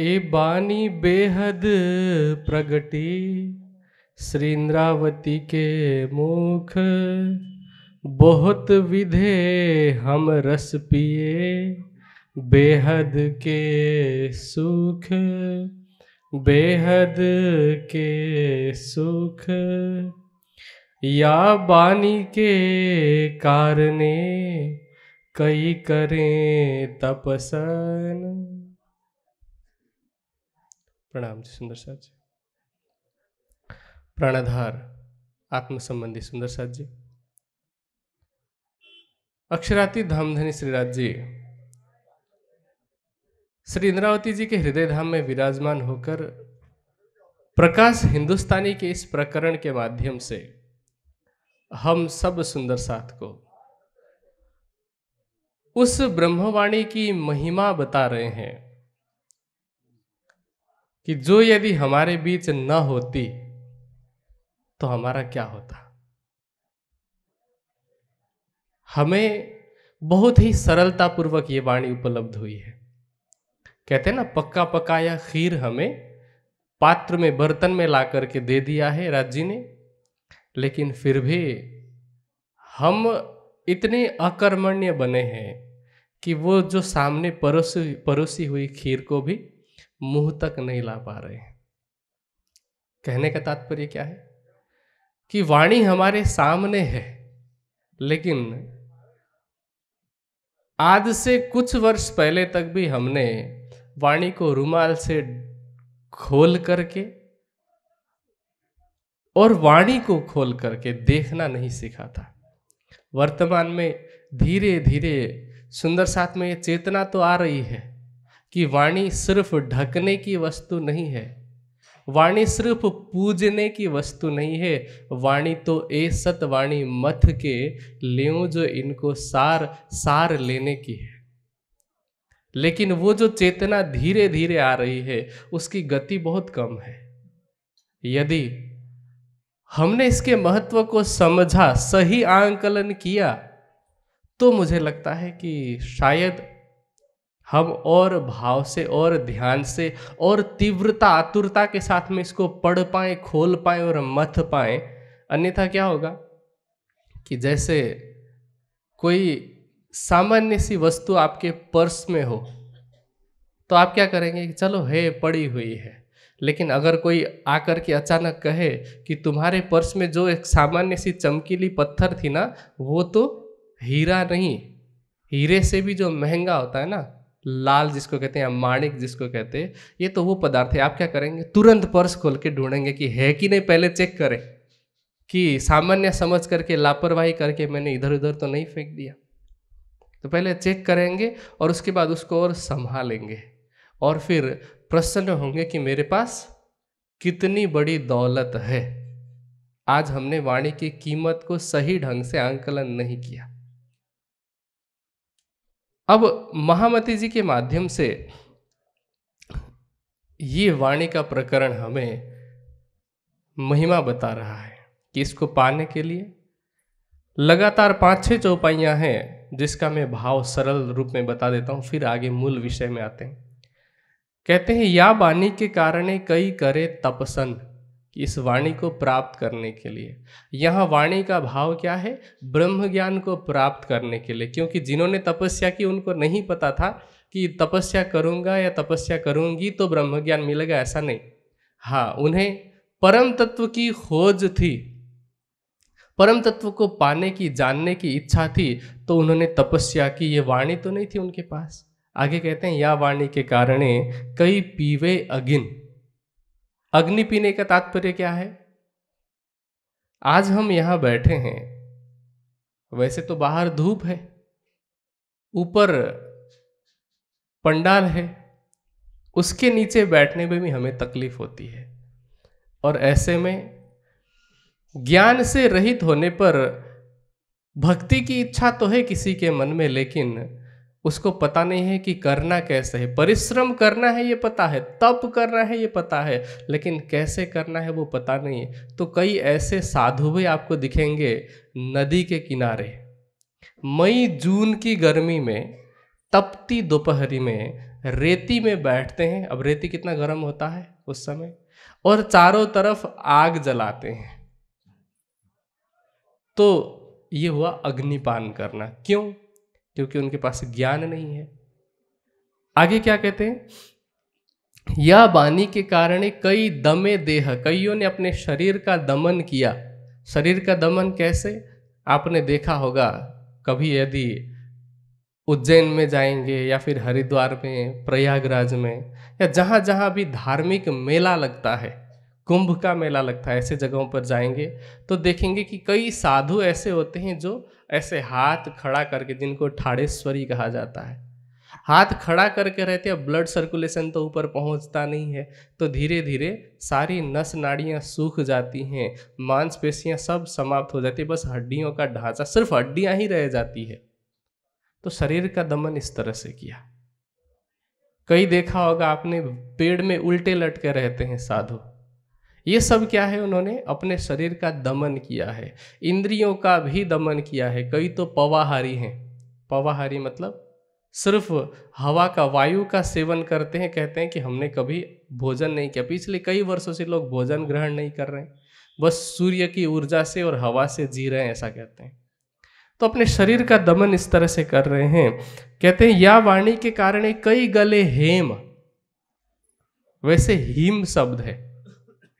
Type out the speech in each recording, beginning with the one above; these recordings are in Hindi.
ए बानी बेहद प्रगटी श्री इंद्रावती के मुख बहुत विधे हम रस पिए बेहद के सुख बेहद के सुख या बानी के कारणे कई करें तपसन प्रणाम जी सुंदर साहब जी प्राणाधार आत्म संबंधी सुंदर साहब जी अक्षराती धामधनी श्रीराज जी श्री इंद्रावती जी के हृदय धाम में विराजमान होकर प्रकाश हिंदुस्तानी के इस प्रकरण के माध्यम से हम सब सुंदर साथ को उस ब्रह्मवाणी की महिमा बता रहे हैं कि जो यदि हमारे बीच न होती तो हमारा क्या होता हमें बहुत ही सरलतापूर्वक ये वाणी उपलब्ध हुई है कहते हैं ना पक्का पकाया खीर हमें पात्र में बर्तन में ला करके दे दिया है राज जी ने लेकिन फिर भी हम इतने अकर्मण्य बने हैं कि वो जो सामने परोसी परोसी हुई खीर को भी मुंह तक नहीं ला पा रहे कहने का तात्पर्य क्या है कि वाणी हमारे सामने है लेकिन आज से कुछ वर्ष पहले तक भी हमने वाणी को रुमाल से खोल करके और वाणी को खोल करके देखना नहीं सीखा था वर्तमान में धीरे धीरे सुंदर साथ में ये चेतना तो आ रही है कि वाणी सिर्फ ढकने की वस्तु नहीं है वाणी सिर्फ पूजने की वस्तु नहीं है वाणी तो ए सत वाणी मथ के लें जो इनको सार सार लेने की है लेकिन वो जो चेतना धीरे धीरे आ रही है उसकी गति बहुत कम है यदि हमने इसके महत्व को समझा सही आंकलन किया तो मुझे लगता है कि शायद हम और भाव से और ध्यान से और तीव्रता आतुरता के साथ में इसको पढ़ पाए खोल पाए और मथ पाए अन्यथा क्या होगा कि जैसे कोई सामान्य सी वस्तु आपके पर्स में हो तो आप क्या करेंगे कि चलो है पड़ी हुई है लेकिन अगर कोई आकर के अचानक कहे कि तुम्हारे पर्स में जो एक सामान्य सी चमकीली पत्थर थी ना वो तो हीरा नहीं हीरे से भी जो महंगा होता है ना लाल जिसको कहते हैं माणिक जिसको कहते हैं ये तो वो पदार्थ है आप क्या करेंगे तुरंत पर्स खोल के ढूंढेंगे कि है कि नहीं पहले चेक करें कि सामान्य समझ करके लापरवाही करके मैंने इधर उधर तो नहीं फेंक दिया तो पहले चेक करेंगे और उसके बाद उसको और संभालेंगे और फिर प्रसन्न होंगे कि मेरे पास कितनी बड़ी दौलत है आज हमने वाणी की कीमत को सही ढंग से आंकलन नहीं किया अब महामती जी के माध्यम से ये वाणी का प्रकरण हमें महिमा बता रहा है कि इसको पाने के लिए लगातार पांच छह चौपाइयां हैं जिसका मैं भाव सरल रूप में बता देता हूं फिर आगे मूल विषय में आते हैं कहते हैं या वाणी के कारण कई करे तपसन इस वाणी को प्राप्त करने के लिए यहाँ वाणी का भाव क्या है ब्रह्म ज्ञान को प्राप्त करने के लिए क्योंकि जिन्होंने तपस्या की उनको नहीं पता था कि तपस्या करूँगा या तपस्या करूँगी तो ब्रह्म ज्ञान मिलेगा ऐसा नहीं हाँ उन्हें परम तत्व की खोज थी परम तत्व को पाने की जानने की इच्छा थी तो उन्होंने तपस्या की ये वाणी तो नहीं थी उनके पास आगे कहते हैं या वाणी के कारण कई पीवे अगिन अग्नि पीने का तात्पर्य क्या है आज हम यहां बैठे हैं वैसे तो बाहर धूप है ऊपर पंडाल है उसके नीचे बैठने में भी हमें तकलीफ होती है और ऐसे में ज्ञान से रहित होने पर भक्ति की इच्छा तो है किसी के मन में लेकिन उसको पता नहीं है कि करना कैसे है परिश्रम करना है ये पता है तप करना है ये पता है लेकिन कैसे करना है वो पता नहीं है तो कई ऐसे साधु भी आपको दिखेंगे नदी के किनारे मई जून की गर्मी में तपती दोपहरी में रेती में बैठते हैं अब रेती कितना गर्म होता है उस समय और चारों तरफ आग जलाते हैं तो ये हुआ अग्निपान करना क्यों क्योंकि उनके पास ज्ञान नहीं है आगे क्या कहते हैं यह वाणी के कारण कई दमे देह कईयों ने अपने शरीर का दमन किया शरीर का दमन कैसे आपने देखा होगा कभी यदि उज्जैन में जाएंगे या फिर हरिद्वार में प्रयागराज में या जहाँ जहाँ भी धार्मिक मेला लगता है कुंभ का मेला लगता है ऐसे जगहों पर जाएंगे तो देखेंगे कि कई साधु ऐसे होते हैं जो ऐसे हाथ खड़ा करके जिनको ठाड़ेश्वरी कहा जाता है हाथ खड़ा करके रहते हैं ब्लड सर्कुलेशन तो ऊपर पहुंचता नहीं है तो धीरे धीरे सारी नस नाड़ियाँ सूख जाती हैं मांसपेशियाँ सब समाप्त हो जाती है बस हड्डियों का ढांचा सिर्फ हड्डियाँ ही रह जाती है तो शरीर का दमन इस तरह से किया कई देखा होगा आपने पेड़ में उल्टे लटके रहते हैं साधु ये सब क्या है उन्होंने अपने शरीर का दमन किया है इंद्रियों का भी दमन किया है कई तो पवाहारी हैं पवाहारी मतलब सिर्फ हवा का वायु का सेवन करते हैं कहते हैं कि हमने कभी भोजन नहीं किया पिछले कई वर्षों से लोग भोजन ग्रहण नहीं कर रहे हैं बस सूर्य की ऊर्जा से और हवा से जी रहे हैं ऐसा कहते हैं तो अपने शरीर का दमन इस तरह से कर रहे हैं कहते हैं या वाणी के कारण कई गले हेम वैसे हिम शब्द है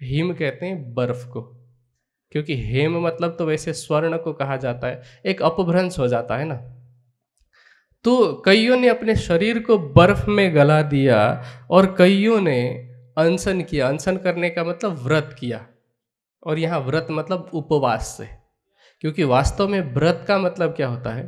हिम कहते हैं बर्फ को क्योंकि हेम मतलब तो वैसे स्वर्ण को कहा जाता है एक अपभ्रंश हो जाता है ना तो कईयों ने अपने शरीर को बर्फ में गला दिया और कईयों ने अनशन किया अनशन करने का मतलब व्रत किया और यहाँ व्रत मतलब उपवास से क्योंकि वास्तव में व्रत का मतलब क्या होता है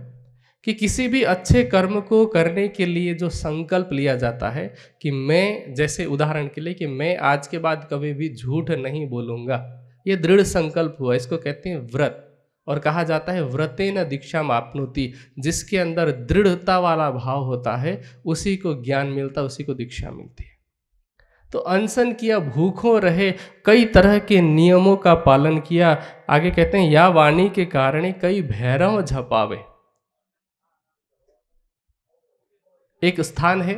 कि किसी भी अच्छे कर्म को करने के लिए जो संकल्प लिया जाता है कि मैं जैसे उदाहरण के लिए कि मैं आज के बाद कभी भी झूठ नहीं बोलूँगा ये दृढ़ संकल्प हुआ इसको कहते हैं व्रत और कहा जाता है व्रते न दीक्षा मापनोती जिसके अंदर दृढ़ता वाला भाव होता है उसी को ज्ञान मिलता उसी को दीक्षा मिलती है तो अनशन किया भूखों रहे कई तरह के नियमों का पालन किया आगे कहते हैं या वाणी के कारण कई भैरव झपावे एक स्थान है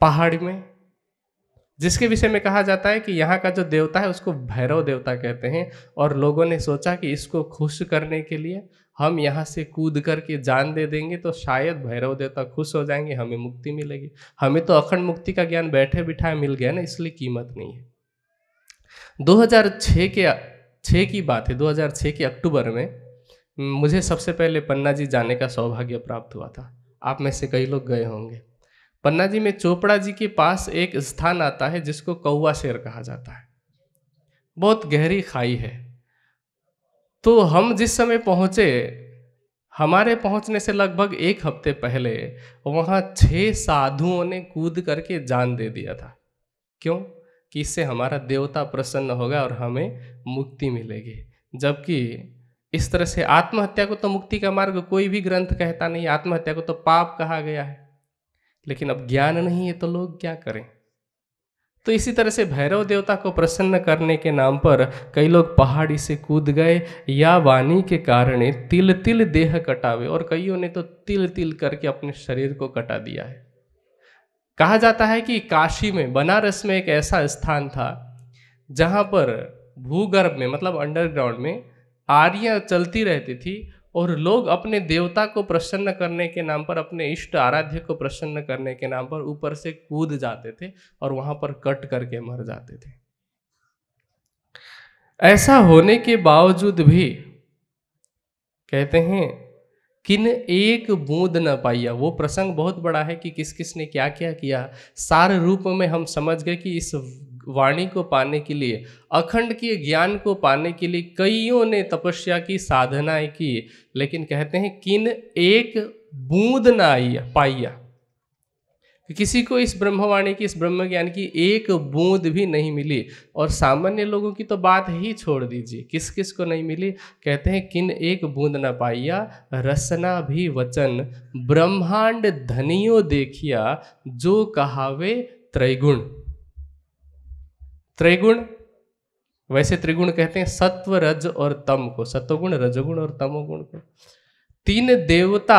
पहाड़ में जिसके विषय में कहा जाता है कि यहाँ का जो देवता है उसको भैरव देवता कहते हैं और लोगों ने सोचा कि इसको खुश करने के लिए हम यहाँ से कूद करके जान दे देंगे तो शायद भैरव देवता खुश हो जाएंगे हमें मुक्ति मिलेगी हमें तो अखंड मुक्ति का ज्ञान बैठे बिठाए मिल गया ना इसलिए कीमत नहीं है 2006 के छः की बात है 2006 के अक्टूबर में मुझे सबसे पहले पन्ना जी जाने का सौभाग्य प्राप्त हुआ था आप में से कई लोग गए होंगे पन्ना जी में चोपड़ा जी के पास एक स्थान आता है जिसको कौआ शेर कहा जाता है बहुत गहरी खाई है तो हम जिस समय पहुंचे हमारे पहुंचने से लगभग एक हफ्ते पहले वहां छह साधुओं ने कूद करके जान दे दिया था क्यों कि इससे हमारा देवता प्रसन्न होगा और हमें मुक्ति मिलेगी जबकि इस तरह से आत्महत्या को तो मुक्ति का मार्ग कोई भी ग्रंथ कहता नहीं आत्महत्या को तो पाप कहा गया है लेकिन अब ज्ञान नहीं है तो लोग क्या करें तो इसी तरह से भैरव देवता को प्रसन्न करने के नाम पर कई लोग पहाड़ी से कूद गए या वाणी के कारण तिल तिल देह कटावे और कईयों ने तो तिल तिल करके अपने शरीर को कटा दिया है कहा जाता है कि काशी में बनारस में एक ऐसा स्थान था जहां पर भूगर्भ में मतलब अंडरग्राउंड में आर्या चलती रहती थी और लोग अपने देवता को प्रसन्न करने के नाम पर अपने इष्ट आराध्य को प्रसन्न करने के नाम पर ऊपर से कूद जाते थे और वहां पर कट करके मर जाते थे ऐसा होने के बावजूद भी कहते हैं किन एक बूंद न पाइया वो प्रसंग बहुत बड़ा है कि किस किस ने क्या क्या किया सार रूप में हम समझ गए कि इस वाणी को पाने के लिए अखंड के ज्ञान को पाने के लिए कईयों ने तपस्या की साधनाएं की लेकिन कहते हैं किन एक बूंद ना आई पाइया किसी को इस ब्रह्मवाणी की इस ब्रह्म ज्ञान की एक बूंद भी नहीं मिली और सामान्य लोगों की तो बात ही छोड़ दीजिए किस किस को नहीं मिली कहते हैं किन एक बूंद न पाइया रसना भी वचन ब्रह्मांड धनियो देखिया जो कहावे त्रैगुण त्रिगुण वैसे त्रिगुण कहते हैं सत्व रज और तम को सत्वगुण रजगुण और तमोगुण को तीन देवता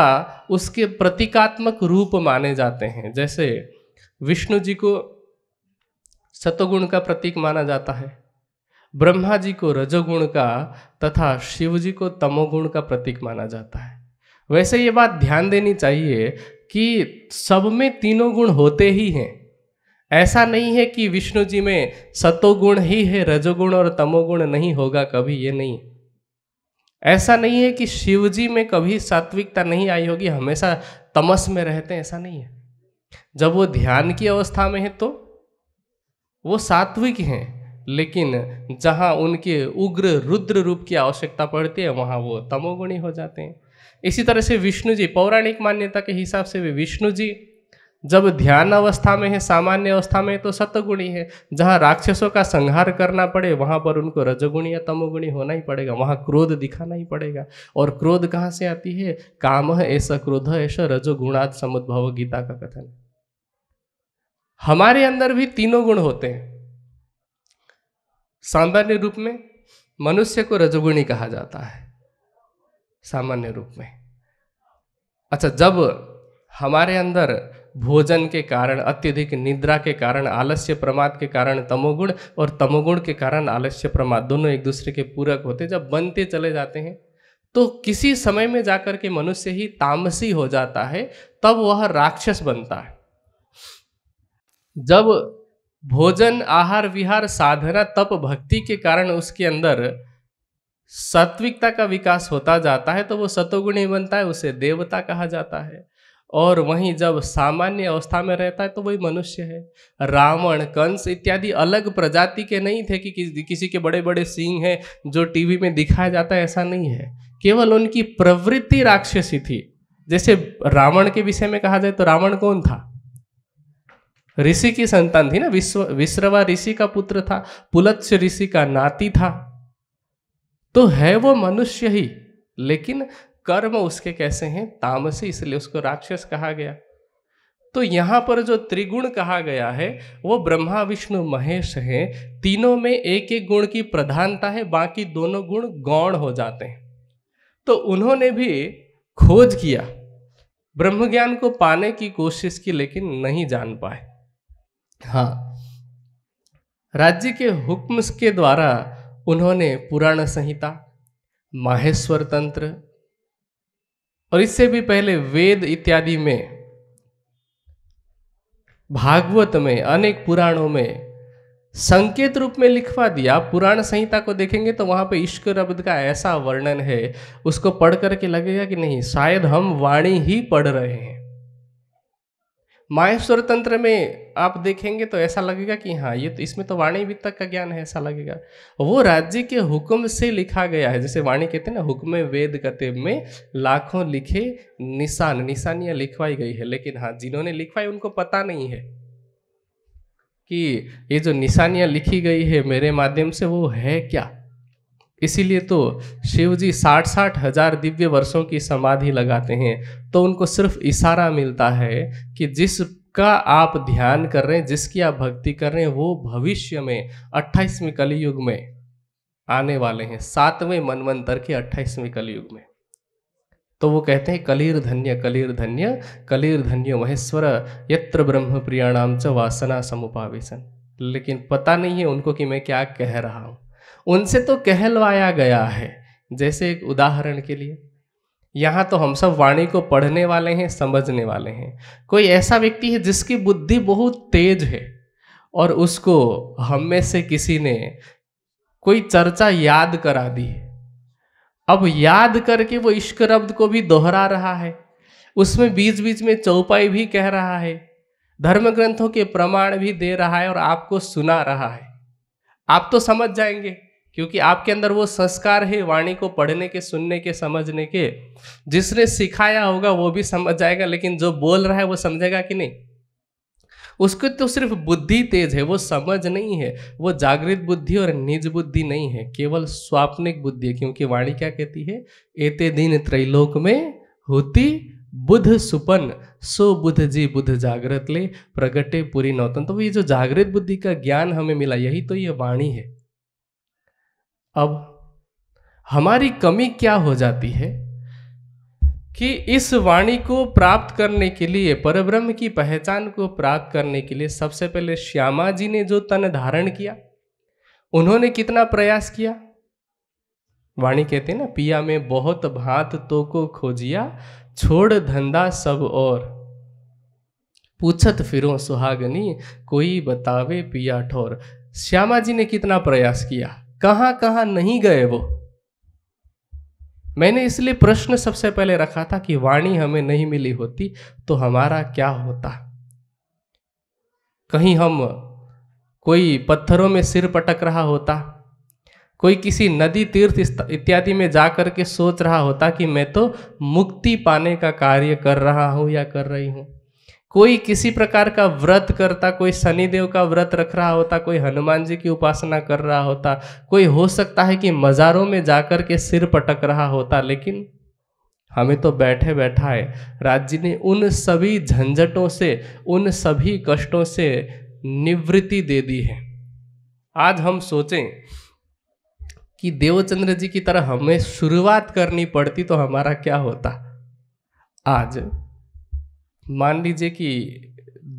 उसके प्रतीकात्मक रूप माने जाते हैं जैसे विष्णु जी को सतोगुण का प्रतीक माना जाता है ब्रह्मा जी को रजोगुण का तथा शिव जी को तमोगुण का प्रतीक माना जाता है वैसे ये बात ध्यान देनी चाहिए कि सब में तीनों गुण होते ही हैं ऐसा नहीं है कि विष्णु जी में सतोगुण ही है रजोगुण और तमोगुण नहीं होगा कभी ये नहीं ऐसा नहीं है कि शिव जी में कभी सात्विकता नहीं आई होगी हमेशा तमस में रहते हैं ऐसा नहीं है जब वो ध्यान की अवस्था में है तो वो सात्विक हैं लेकिन जहाँ उनके उग्र रुद्र रूप की आवश्यकता पड़ती है वहाँ वो तमोगुणी हो जाते हैं इसी तरह से विष्णु जी पौराणिक मान्यता के हिसाब से भी विष्णु जी जब ध्यान अवस्था में है सामान्य अवस्था में तो सतगुणी है जहाँ राक्षसों का संहार करना पड़े वहाँ पर उनको रजगुणी या तमोगुणी होना ही पड़ेगा वहाँ क्रोध दिखाना ही पड़ेगा और क्रोध कहाँ से आती है काम ऐसा क्रोध ऐसा रजोगुणाद समुद्भव गीता का कथन हमारे अंदर भी तीनों गुण होते हैं सामान्य रूप में मनुष्य को रजोगुणी कहा जाता है सामान्य रूप में अच्छा जब हमारे अंदर भोजन के कारण अत्यधिक निद्रा के कारण आलस्य प्रमाद के कारण तमोगुण और तमोगुण के कारण आलस्य प्रमाद दोनों एक दूसरे के पूरक होते जब बनते चले जाते हैं तो किसी समय में जाकर के मनुष्य ही तामसी हो जाता है तब वह राक्षस बनता है जब भोजन आहार विहार साधना तप भक्ति के कारण उसके अंदर सात्विकता का विकास होता जाता है तो वो सतोगुणी बनता है उसे देवता कहा जाता है और वहीं जब सामान्य अवस्था में रहता है तो वही मनुष्य है रावण कंस इत्यादि अलग प्रजाति के नहीं थे कि, कि किसी के बड़े बड़े सिंह हैं जो टीवी में दिखाया जाता है ऐसा नहीं है केवल उनकी प्रवृत्ति राक्षसी थी जैसे रावण के विषय में कहा जाए तो रावण कौन था ऋषि की संतान थी ना विश्व विश्रवा ऋषि का पुत्र था पुलत्स ऋषि का नाती था तो है वो मनुष्य ही लेकिन कर्म उसके कैसे हैं तामसी इसलिए उसको राक्षस कहा गया तो यहाँ पर जो त्रिगुण कहा गया है वो ब्रह्मा विष्णु महेश हैं तीनों में एक एक गुण की प्रधानता है बाकी दोनों गुण गौण हो जाते हैं तो उन्होंने भी खोज किया ब्रह्म ज्ञान को पाने की कोशिश की लेकिन नहीं जान पाए हाँ राज्य के हुक्म के द्वारा उन्होंने पुराण संहिता माहेश्वर तंत्र और इससे भी पहले वेद इत्यादि में भागवत में अनेक पुराणों में संकेत रूप में लिखवा दिया पुराण संहिता को देखेंगे तो वहां पे इश्क रब्द का ऐसा वर्णन है उसको पढ़ करके लगेगा कि नहीं शायद हम वाणी ही पढ़ रहे हैं माहेश्वर तंत्र में आप देखेंगे तो ऐसा लगेगा कि हाँ ये तो इसमें तो वाणी भी तक का ज्ञान है ऐसा लगेगा वो राज्य के हुक्म से लिखा गया है जैसे वाणी कहते हैं ना हुक्म वेद कते में लाखों लिखे निशान निशानियाँ लिखवाई गई है लेकिन हाँ जिन्होंने लिखवाई उनको पता नहीं है कि ये जो निशानियाँ लिखी गई है मेरे माध्यम से वो है क्या इसीलिए तो शिव जी साठ साठ हजार दिव्य वर्षों की समाधि लगाते हैं तो उनको सिर्फ इशारा मिलता है कि जिसका आप ध्यान कर रहे हैं जिसकी आप भक्ति कर रहे हैं वो भविष्य में अट्ठाईसवीं कलयुग में आने वाले हैं सातवें मनवंतर के अट्ठाईसवें कलयुग में तो वो कहते हैं कलीर धन्य कलीर धन्य कलीर धन्य महेश्वर यत्र ब्रह्म प्रियाणाम च वासना समुपावेशन लेकिन पता नहीं है उनको कि मैं क्या कह रहा हूँ उनसे तो कहलवाया गया है जैसे एक उदाहरण के लिए यहाँ तो हम सब वाणी को पढ़ने वाले हैं समझने वाले हैं कोई ऐसा व्यक्ति है जिसकी बुद्धि बहुत तेज है और उसको हम में से किसी ने कोई चर्चा याद करा दी अब याद करके वो इश्क रब्द को भी दोहरा रहा है उसमें बीच बीच में चौपाई भी कह रहा है धर्म ग्रंथों के प्रमाण भी दे रहा है और आपको सुना रहा है आप तो समझ जाएंगे क्योंकि आपके अंदर वो संस्कार है वाणी को पढ़ने के सुनने के समझने के जिसने सिखाया होगा वो भी समझ जाएगा लेकिन जो बोल रहा है वो समझेगा कि नहीं उसको तो सिर्फ बुद्धि तेज है वो समझ नहीं है वो जागृत बुद्धि और निज बुद्धि नहीं है केवल स्वाप्निक बुद्धि है क्योंकि वाणी क्या कहती है एते दिन त्रैलोक में होती बुध सुपन सो बुध जी बुध जागृत ले प्रगटे पूरी नौतन तो ये जो जागृत बुद्धि का ज्ञान हमें मिला यही तो ये वाणी है अब हमारी कमी क्या हो जाती है कि इस वाणी को प्राप्त करने के लिए परब्रह्म की पहचान को प्राप्त करने के लिए सबसे पहले श्यामा जी ने जो तन धारण किया उन्होंने कितना प्रयास किया वाणी कहते ना पिया में बहुत भात तो को खोजिया छोड़ धंधा सब और पूछत फिरो सुहागनी कोई बतावे पिया ठोर श्यामा जी ने कितना प्रयास किया कहां कहां नहीं गए वो मैंने इसलिए प्रश्न सबसे पहले रखा था कि वाणी हमें नहीं मिली होती तो हमारा क्या होता कहीं हम कोई पत्थरों में सिर पटक रहा होता कोई किसी नदी तीर्थ इत्यादि में जाकर के सोच रहा होता कि मैं तो मुक्ति पाने का कार्य कर रहा हूं या कर रही हूं कोई किसी प्रकार का व्रत करता कोई शनिदेव का व्रत रख रहा होता कोई हनुमान जी की उपासना कर रहा होता कोई हो सकता है कि मज़ारों में जाकर के सिर पटक रहा होता लेकिन हमें तो बैठे बैठा है राज जी ने उन सभी झंझटों से उन सभी कष्टों से निवृत्ति दे दी है आज हम सोचें कि देवचंद्र जी की तरह हमें शुरुआत करनी पड़ती तो हमारा क्या होता आज मान लीजिए कि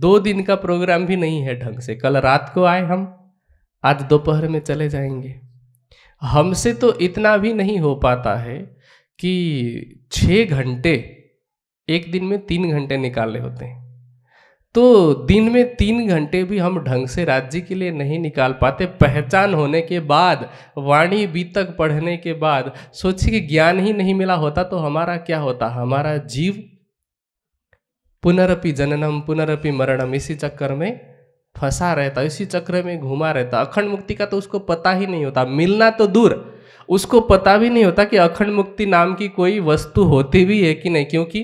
दो दिन का प्रोग्राम भी नहीं है ढंग से कल रात को आए हम आज दोपहर में चले जाएंगे हमसे तो इतना भी नहीं हो पाता है कि छः घंटे एक दिन में तीन घंटे निकाले होते हैं तो दिन में तीन घंटे भी हम ढंग से राज्य के लिए नहीं निकाल पाते पहचान होने के बाद वाणी बीतक पढ़ने के बाद सोचिए कि ज्ञान ही नहीं मिला होता तो हमारा क्या होता हमारा जीव पुनरअपि जननम पुनरअपि मरणम इसी चक्कर में फंसा रहता इसी चक्र में घुमा रहता अखंड मुक्ति का तो उसको पता ही नहीं होता मिलना तो दूर उसको पता भी नहीं होता कि अखंड मुक्ति नाम की कोई वस्तु होती भी है कि नहीं क्योंकि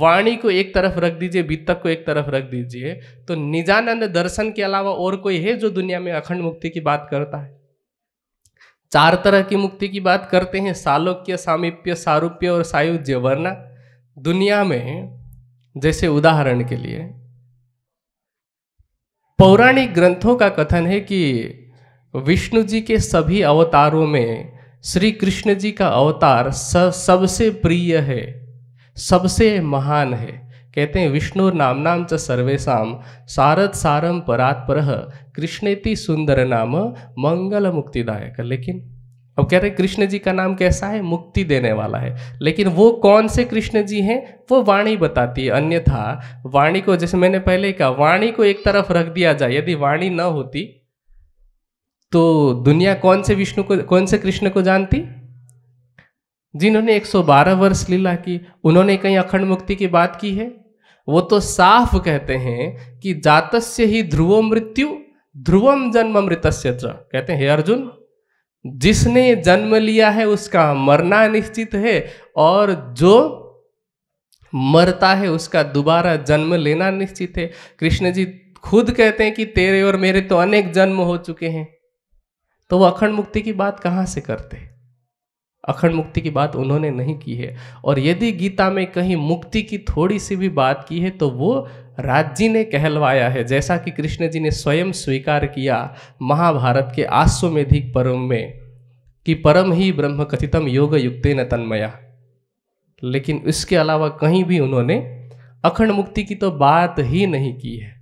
वाणी को एक तरफ रख दीजिए वित्तक को एक तरफ रख दीजिए तो निजानंद दर्शन के अलावा और कोई है जो दुनिया में अखंड मुक्ति की बात करता है चार तरह की मुक्ति की बात करते हैं सालोक्य सामीप्य सारूप्य और सायुज्य वरना दुनिया में जैसे उदाहरण के लिए पौराणिक ग्रंथों का कथन है कि विष्णु जी के सभी अवतारों में श्री कृष्ण जी का अवतार सबसे प्रिय है सबसे महान है कहते हैं विष्णु नाम नाम च सर्वेशम सारद सारम परात्पर कृष्णेति सुंदर नाम मंगल मुक्तिदायक लेकिन अब कह रहे कृष्ण जी का नाम कैसा है मुक्ति देने वाला है लेकिन वो कौन से कृष्ण जी हैं वो वाणी बताती है अन्यथा वाणी को जैसे मैंने पहले कहा वाणी को एक तरफ रख दिया जाए यदि वाणी न होती तो दुनिया कौन से विष्णु को कौन से कृष्ण को जानती जिन्होंने 112 वर्ष लीला की उन्होंने कहीं अखंड मुक्ति की बात की है वो तो साफ कहते हैं कि जातस्य ही ध्रुवो मृत्यु ध्रुवम जन्म मृतस्य कहते हैं हे अर्जुन जिसने जन्म लिया है उसका मरना निश्चित है और जो मरता है उसका दोबारा जन्म लेना निश्चित है कृष्ण जी खुद कहते हैं कि तेरे और मेरे तो अनेक जन्म हो चुके हैं तो वो अखंड मुक्ति की बात कहाँ से करते अखंड मुक्ति की बात उन्होंने नहीं की है और यदि गीता में कहीं मुक्ति की थोड़ी सी भी बात की है तो वो राज्य ने कहलवाया है जैसा कि कृष्ण जी ने स्वयं स्वीकार किया महाभारत के आश्वमेधिक पर्व में कि परम ही ब्रह्म कथितम योग युक्त न तन्मया लेकिन इसके अलावा कहीं भी उन्होंने अखंड मुक्ति की तो बात ही नहीं की है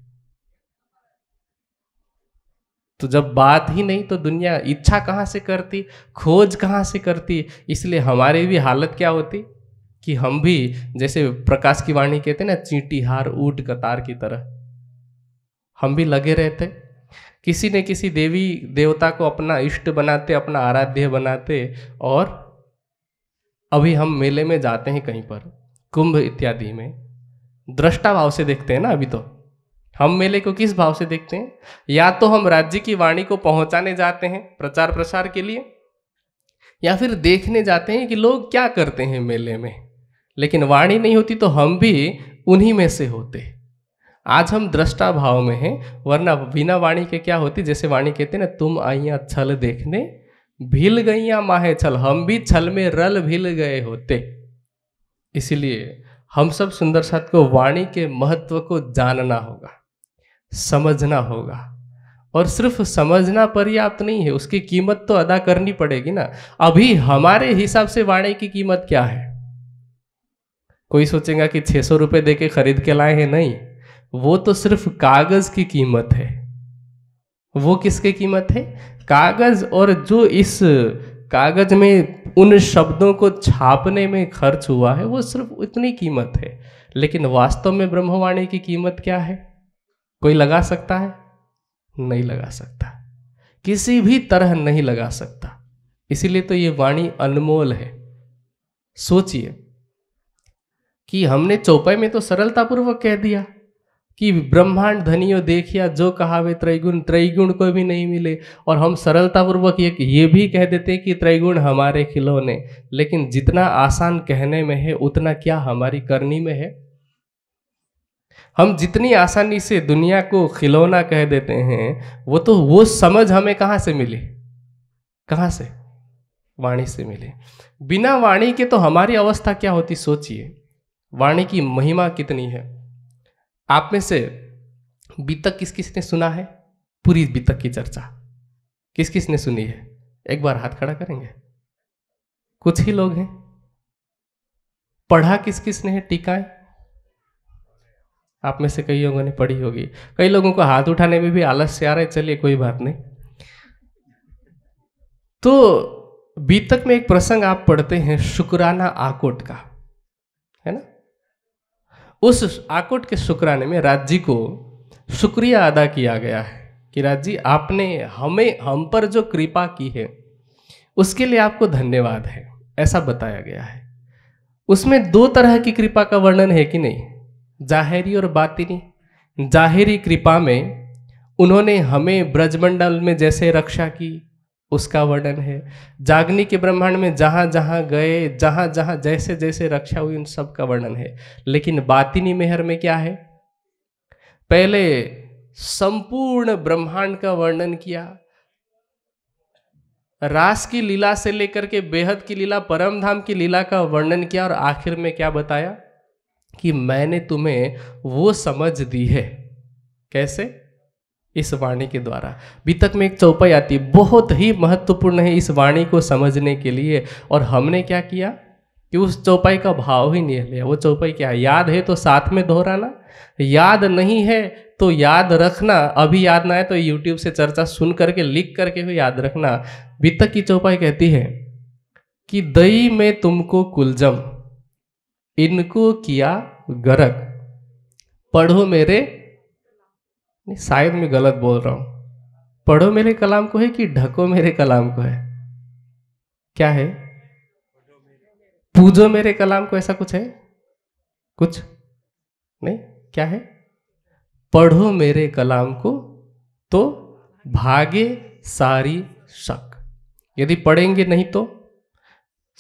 तो जब बात ही नहीं तो दुनिया इच्छा कहाँ से करती खोज कहाँ से करती इसलिए हमारी भी हालत क्या होती कि हम भी जैसे प्रकाश की वाणी कहते हैं ना चींटी हार ऊट कतार की तरह हम भी लगे रहते किसी न किसी देवी देवता को अपना इष्ट बनाते अपना आराध्य बनाते और अभी हम मेले में जाते हैं कहीं पर कुंभ इत्यादि में दृष्टा भाव से देखते हैं ना अभी तो हम मेले को किस भाव से देखते हैं या तो हम राज्य की वाणी को पहुंचाने जाते हैं प्रचार प्रसार के लिए या फिर देखने जाते हैं कि लोग क्या करते हैं मेले में लेकिन वाणी नहीं होती तो हम भी उन्हीं में से होते आज हम दृष्टा भाव में हैं वरना बिना वाणी के क्या होती जैसे वाणी कहते ना तुम आइया छल देखने भील गईया माहे छल हम भी छल में रल भील गए होते इसलिए हम सब सुंदर साथ को वाणी के महत्व को जानना होगा समझना होगा और सिर्फ समझना पर्याप्त नहीं है उसकी कीमत तो अदा करनी पड़ेगी ना अभी हमारे हिसाब से वाणी की कीमत क्या है कोई सोचेगा कि छः सौ रुपये दे के खरीद के लाए हैं नहीं वो तो सिर्फ कागज़ की कीमत है वो किसके कीमत है कागज़ और जो इस कागज़ में उन शब्दों को छापने में खर्च हुआ है वो सिर्फ उतनी कीमत है लेकिन वास्तव में ब्रह्मवाणी की कीमत क्या है कोई लगा सकता है नहीं लगा सकता किसी भी तरह नहीं लगा सकता इसीलिए तो ये वाणी अनमोल है सोचिए कि हमने चौपाई में तो सरलतापूर्वक कह दिया कि ब्रह्मांड धनियो देखिया जो कहा वे त्रैगुण त्रैगुण को भी नहीं मिले और हम सरलतापूर्वक ये ये भी कह देते कि त्रैगुण हमारे खिलौने लेकिन जितना आसान कहने में है उतना क्या हमारी करनी में है हम जितनी आसानी से दुनिया को खिलौना कह देते हैं वो तो वो समझ हमें कहाँ से मिली कहाँ से वाणी से मिले बिना वाणी के तो हमारी अवस्था क्या होती सोचिए वाणी की महिमा कितनी है आप में से बीतक किस किसने सुना है पूरी बीतक की चर्चा किस किसने सुनी है एक बार हाथ खड़ा करेंगे कुछ ही लोग हैं पढ़ा किस किसने है टीकाएं आप में से कई लोगों ने पढ़ी होगी कई लोगों को हाथ उठाने में भी आलस से आ रहा है चलिए कोई बात नहीं तो बीतक में एक प्रसंग आप पढ़ते हैं शुक्राना आकोट का उस आकुट के शुक्राने में राज्य को शुक्रिया अदा किया गया है कि राज्य आपने हमें हम पर जो कृपा की है उसके लिए आपको धन्यवाद है ऐसा बताया गया है उसमें दो तरह की कृपा का वर्णन है कि नहीं जाहिरी और बातिनी जाहिरी कृपा में उन्होंने हमें ब्रजमंडल में जैसे रक्षा की उसका वर्णन है जागनी के ब्रह्मांड में जहाँ जहाँ गए जहाँ जहाँ जैसे जैसे रक्षा हुई उन सब का वर्णन है लेकिन बातिनी मेहर में क्या है पहले संपूर्ण ब्रह्मांड का वर्णन किया रास की लीला से लेकर के बेहद की लीला परम धाम की लीला का वर्णन किया और आखिर में क्या बताया कि मैंने तुम्हें वो समझ दी है कैसे इस वाणी के द्वारा बीतक में एक चौपाई आती है बहुत ही महत्वपूर्ण है इस वाणी को समझने के लिए और हमने क्या किया कि उस चौपाई का भाव ही नहीं लिया वो चौपाई क्या याद है तो साथ में दोहराना याद नहीं है तो याद रखना अभी याद ना है तो यूट्यूब से चर्चा सुन करके लिख करके भी याद रखना बीतक की चौपाई कहती है कि दई में तुमको कुलजम इनको किया गरक पढ़ो मेरे नहीं शायद मैं गलत बोल रहा हूँ पढ़ो मेरे कलाम को है कि ढको मेरे कलाम को है क्या है पूजो मेरे कलाम को ऐसा कुछ है कुछ नहीं क्या है पढ़ो मेरे कलाम को तो भागे सारी शक यदि पढ़ेंगे नहीं तो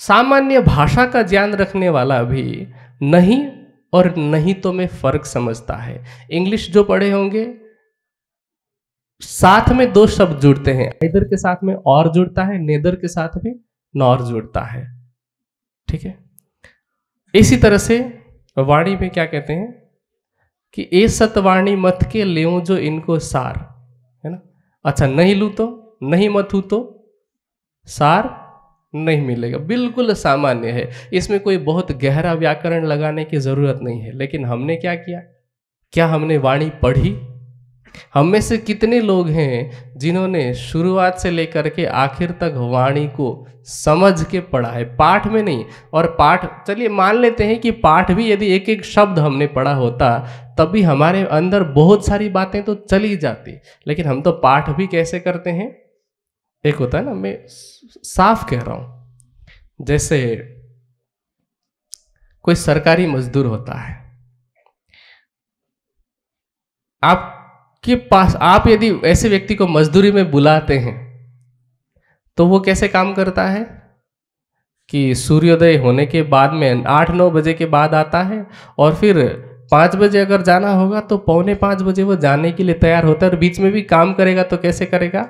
सामान्य भाषा का ज्ञान रखने वाला भी नहीं और नहीं तो मैं फर्क समझता है इंग्लिश जो पढ़े होंगे साथ में दो शब्द जुड़ते हैं इधर के साथ में और जुड़ता है नेदर के साथ में नॉर जुड़ता है ठीक है इसी तरह से वाणी में क्या कहते हैं कि ए सतवाणी मत के ले जो इनको सार है ना अच्छा नहीं लू तो नहीं मत हूं तो सार नहीं मिलेगा बिल्कुल सामान्य है इसमें कोई बहुत गहरा व्याकरण लगाने की ज़रूरत नहीं है लेकिन हमने क्या किया क्या हमने वाणी पढ़ी हम में से कितने लोग हैं जिन्होंने शुरुआत से लेकर के आखिर तक वाणी को समझ के पढ़ा है पाठ में नहीं और पाठ चलिए मान लेते हैं कि पाठ भी यदि एक एक शब्द हमने पढ़ा होता तभी हमारे अंदर बहुत सारी बातें तो चली जाती लेकिन हम तो पाठ भी कैसे करते हैं एक होता है ना मैं साफ कह रहा हूँ जैसे कोई सरकारी मजदूर होता है आप कि पास आप यदि ऐसे व्यक्ति को मजदूरी में बुलाते हैं तो वो कैसे काम करता है कि सूर्योदय होने के बाद में आठ नौ बजे के बाद आता है और फिर पाँच बजे अगर जाना होगा तो पौने पाँच बजे वो जाने के लिए तैयार होता है और बीच में भी काम करेगा तो कैसे करेगा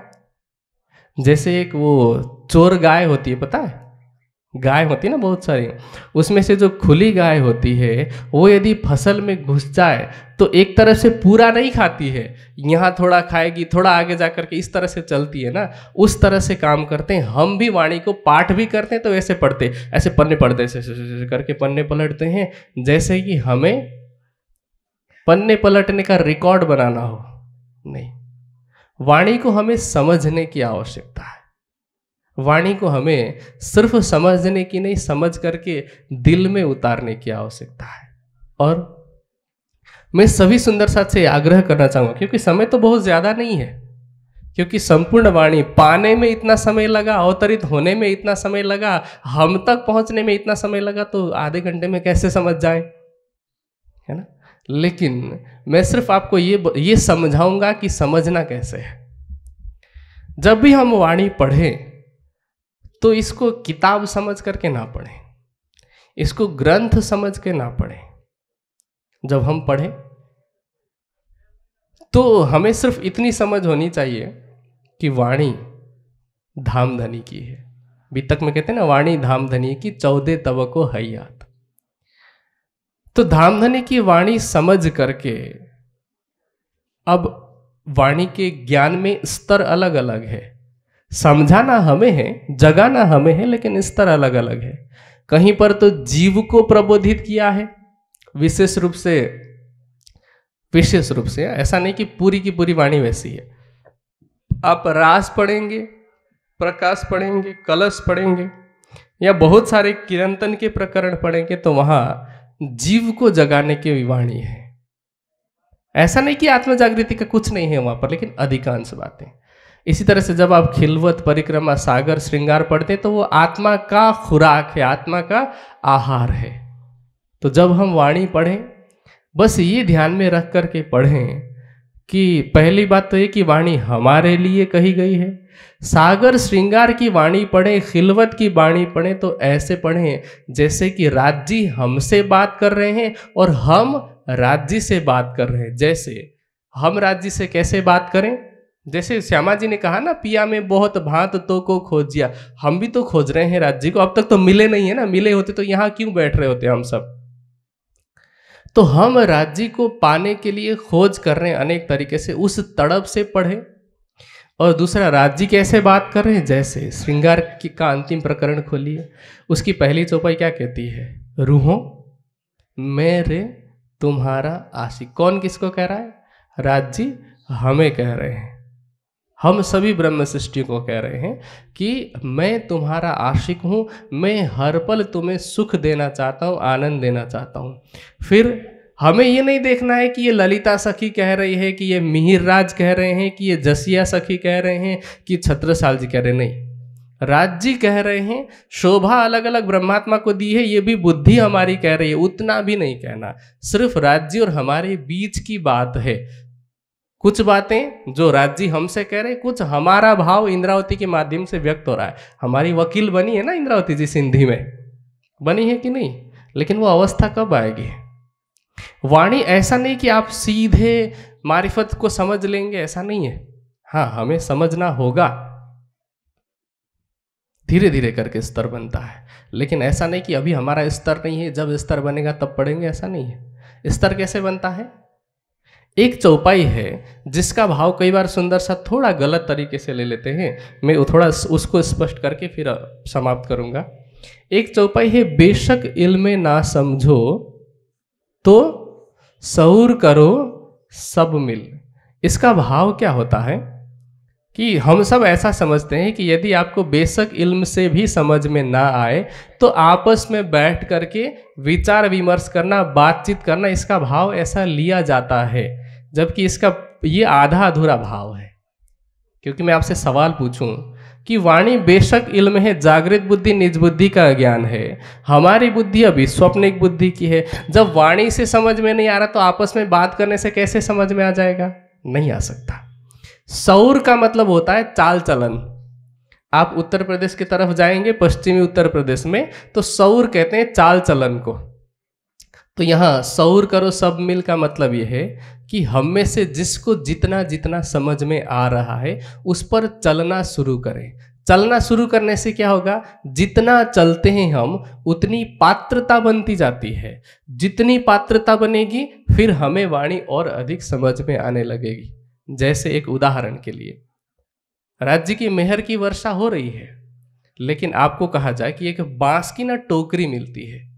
जैसे एक वो चोर गाय होती है पता है गाय होती है ना बहुत सारी उसमें से जो खुली गाय होती है वो यदि फसल में घुस जाए तो एक तरह से पूरा नहीं खाती है यहाँ थोड़ा खाएगी थोड़ा आगे जा करके इस तरह से चलती है ना उस तरह से काम करते हैं हम भी वाणी को पाठ भी करते हैं तो ऐसे पढ़ते ऐसे पन्ने पढ़ते ऐसे करके पन्ने पलटते हैं जैसे कि हमें पन्ने पलटने का रिकॉर्ड बनाना हो नहीं वाणी को हमें समझने की आवश्यकता है वाणी को हमें सिर्फ समझने की नहीं समझ करके दिल में उतारने की आवश्यकता है और मैं सभी सुंदर साथ से आग्रह करना चाहूँगा क्योंकि समय तो बहुत ज़्यादा नहीं है क्योंकि संपूर्ण वाणी पाने में इतना समय लगा अवतरित होने में इतना समय लगा हम तक पहुंचने में इतना समय लगा तो आधे घंटे में कैसे समझ जाए है ना लेकिन मैं सिर्फ आपको ये ये समझाऊंगा कि समझना कैसे है जब भी हम वाणी पढ़ें तो इसको किताब समझ करके ना पढ़ें इसको ग्रंथ समझ के ना पढ़ें जब हम पढ़ें तो हमें सिर्फ इतनी समझ होनी चाहिए कि वाणी धामधनी की है बीतक में कहते हैं ना वाणी धामधनी की चौदह को हयात तो धामधनी की वाणी समझ करके अब वाणी के ज्ञान में स्तर अलग अलग है समझाना हमें है जगाना हमें है लेकिन इस तरह अलग अलग है कहीं पर तो जीव को प्रबोधित किया है विशेष रूप से विशेष रूप से ऐसा नहीं कि पूरी की पूरी वाणी वैसी है आप रास पढ़ेंगे प्रकाश पढ़ेंगे कलश पढ़ेंगे या बहुत सारे किरंतन के प्रकरण पढ़ेंगे तो वहां जीव को जगाने की वाणी है ऐसा नहीं कि आत्म जागृति का कुछ नहीं है वहां पर लेकिन अधिकांश बातें इसी तरह से जब आप खिलवत परिक्रमा सागर श्रृंगार पढ़ते तो वो आत्मा का खुराक है आत्मा का आहार है तो जब हम वाणी पढ़ें बस ये ध्यान में रख कर के पढ़ें कि पहली बात तो ये कि वाणी हमारे लिए कही गई है सागर श्रृंगार की वाणी पढ़ें खिलवत की वाणी पढ़ें तो ऐसे पढ़ें जैसे कि राज जी हमसे बात कर रहे हैं और हम राज जी से बात कर रहे हैं जैसे हम राज्य से कैसे बात करें जैसे श्यामा जी ने कहा ना पिया में बहुत भांत तो को खोजिया हम भी तो खोज रहे हैं राज्य को अब तक तो मिले नहीं है ना मिले होते तो यहाँ क्यों बैठ रहे होते हम सब तो हम राज्य को पाने के लिए खोज कर रहे हैं अनेक तरीके से उस तड़प से पढ़े और दूसरा राज्य कैसे बात कर रहे हैं जैसे श्रृंगार का अंतिम प्रकरण खोलिए उसकी पहली चौपाई क्या कहती है रूहो मेरे तुम्हारा आशिक कौन किसको कह रहा है राज्य हमें कह रहे हैं हम सभी ब्रह्म सृष्टि को कह रहे हैं कि मैं तुम्हारा आशिक हूँ मैं हर पल तुम्हें सुख देना चाहता हूँ आनंद देना चाहता हूँ फिर हमें ये नहीं देखना है कि ये ललिता सखी कह रही है कि ये मिहिर राज कह रहे हैं कि ये जसिया सखी कह रहे हैं कि छत्रसाल जी कह रहे नहीं राज जी कह रहे हैं शोभा अलग अलग ब्रह्मात्मा को दी है ये भी बुद्धि हमारी कह रही है उतना भी नहीं कहना सिर्फ राज्य और हमारे बीच की बात है कुछ बातें जो राज्य हमसे कह रहे कुछ हमारा भाव इंद्रावती के माध्यम से व्यक्त हो रहा है हमारी वकील बनी है ना इंद्रावती जी सिंधी में बनी है कि नहीं लेकिन वो अवस्था कब आएगी वाणी ऐसा नहीं कि आप सीधे मारिफत को समझ लेंगे ऐसा नहीं है हाँ हमें समझना होगा धीरे धीरे करके स्तर बनता है लेकिन ऐसा नहीं कि अभी हमारा स्तर नहीं है जब स्तर बनेगा तब पढ़ेंगे ऐसा नहीं है स्तर कैसे बनता है एक चौपाई है जिसका भाव कई बार सुंदर सा थोड़ा गलत तरीके से ले लेते हैं मैं थोड़ा उसको स्पष्ट करके फिर समाप्त करूँगा एक चौपाई है बेशक इल्म ना समझो तो सऊर करो सब मिल इसका भाव क्या होता है कि हम सब ऐसा समझते हैं कि यदि आपको बेशक इल्म से भी समझ में ना आए तो आपस में बैठ करके विचार विमर्श करना बातचीत करना इसका भाव ऐसा लिया जाता है जबकि इसका ये आधा अधूरा भाव है क्योंकि मैं आपसे सवाल पूछूं कि वाणी बेशक इल्म है जागृत बुद्धि निज बुद्धि का ज्ञान है हमारी बुद्धि अभी स्वप्निक बुद्धि की है जब वाणी से समझ में नहीं आ रहा तो आपस में बात करने से कैसे समझ में आ जाएगा नहीं आ सकता सौर का मतलब होता है चाल चलन आप उत्तर प्रदेश की तरफ जाएंगे पश्चिमी उत्तर प्रदेश में तो सौर कहते हैं चाल चलन को तो यहाँ सौर करो सब मिल का मतलब यह है कि हम में से जिसको जितना जितना समझ में आ रहा है उस पर चलना शुरू करें चलना शुरू करने से क्या होगा जितना चलते हैं हम उतनी पात्रता बनती जाती है जितनी पात्रता बनेगी फिर हमें वाणी और अधिक समझ में आने लगेगी जैसे एक उदाहरण के लिए राज्य की मेहर की वर्षा हो रही है लेकिन आपको कहा जाए कि एक बांस की ना टोकरी मिलती है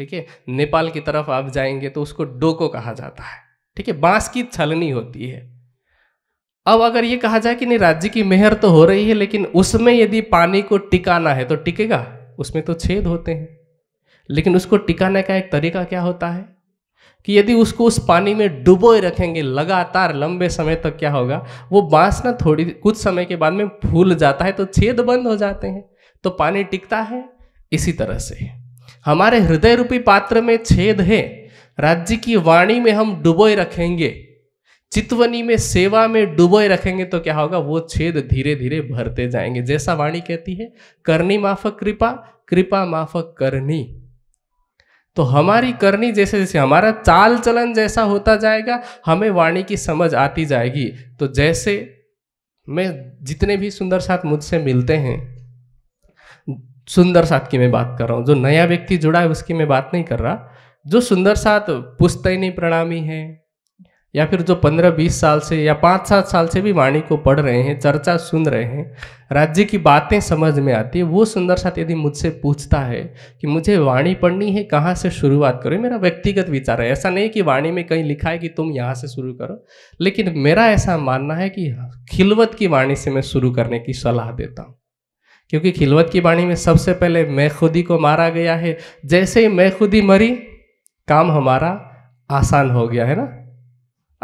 ठीक है नेपाल की तरफ आप जाएंगे तो उसको डोको कहा जाता है ठीक है बांस की छलनी होती है अब अगर ये कहा जाए कि नहीं राज्य की मेहर तो हो रही है लेकिन उसमें यदि पानी को टिकाना है तो टिकेगा उसमें तो छेद होते हैं लेकिन उसको टिकाने का एक तरीका क्या होता है कि यदि उसको उस पानी में डुबोए रखेंगे लगातार लंबे समय तक तो क्या होगा वो बांस ना थोड़ी कुछ समय के बाद में फूल जाता है तो छेद बंद हो जाते हैं तो पानी टिकता है इसी तरह से हमारे हृदय रूपी पात्र में छेद है राज्य की वाणी में हम डुबोए रखेंगे चितवनी में सेवा में डुबोए रखेंगे तो क्या होगा वो छेद धीरे धीरे भरते जाएंगे जैसा वाणी कहती है करनी माफक कृपा कृपा माफक करनी तो हमारी करनी जैसे जैसे हमारा चाल चलन जैसा होता जाएगा हमें वाणी की समझ आती जाएगी तो जैसे मैं जितने भी सुंदर साथ मुझसे मिलते हैं सुंदर साथ की मैं बात कर रहा हूँ जो नया व्यक्ति जुड़ा है उसकी मैं बात नहीं कर रहा जो सुंदर साथ पुस्तैनी प्रणामी है या फिर जो पंद्रह बीस साल से या पाँच सात साल से भी वाणी को पढ़ रहे हैं चर्चा सुन रहे हैं राज्य की बातें समझ में आती है वो सुंदर साथ यदि मुझसे पूछता है कि मुझे वाणी पढ़नी है कहाँ से शुरुआत करो मेरा व्यक्तिगत विचार है ऐसा नहीं कि वाणी में कहीं लिखा है कि तुम यहाँ से शुरू करो लेकिन मेरा ऐसा मानना है कि खिलवत की वाणी से मैं शुरू करने की सलाह देता हूँ क्योंकि खिलवत की वाणी में सबसे पहले मैं खुद ही को मारा गया है जैसे ही मैं खुद ही मरी काम हमारा आसान हो गया है ना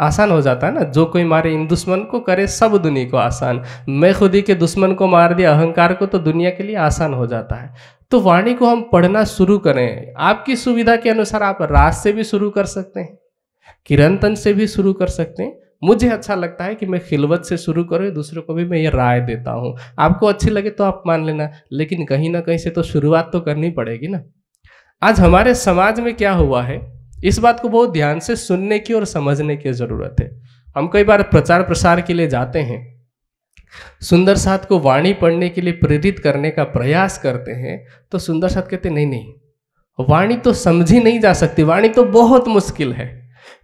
आसान हो जाता है ना जो कोई मारे इन दुश्मन को करे सब दुनिया को आसान मैं खुद ही के दुश्मन को मार दिया अहंकार को तो दुनिया के लिए आसान हो जाता है तो वाणी को हम पढ़ना शुरू करें आपकी सुविधा के अनुसार आप रात से भी शुरू कर सकते हैं किरणतन से भी शुरू कर सकते हैं मुझे अच्छा लगता है कि मैं खिलवत से शुरू करूँ दूसरों को भी मैं ये राय देता हूँ आपको अच्छी लगे तो आप मान लेना लेकिन कहीं ना कहीं से तो शुरुआत तो करनी पड़ेगी ना आज हमारे समाज में क्या हुआ है इस बात को बहुत ध्यान से सुनने की और समझने की ज़रूरत है हम कई बार प्रचार प्रसार के लिए जाते हैं सुंदर साथ को वाणी पढ़ने के लिए प्रेरित करने का प्रयास करते हैं तो सुंदर साथ कहते नहीं नहीं वाणी तो समझी नहीं जा सकती वाणी तो बहुत मुश्किल है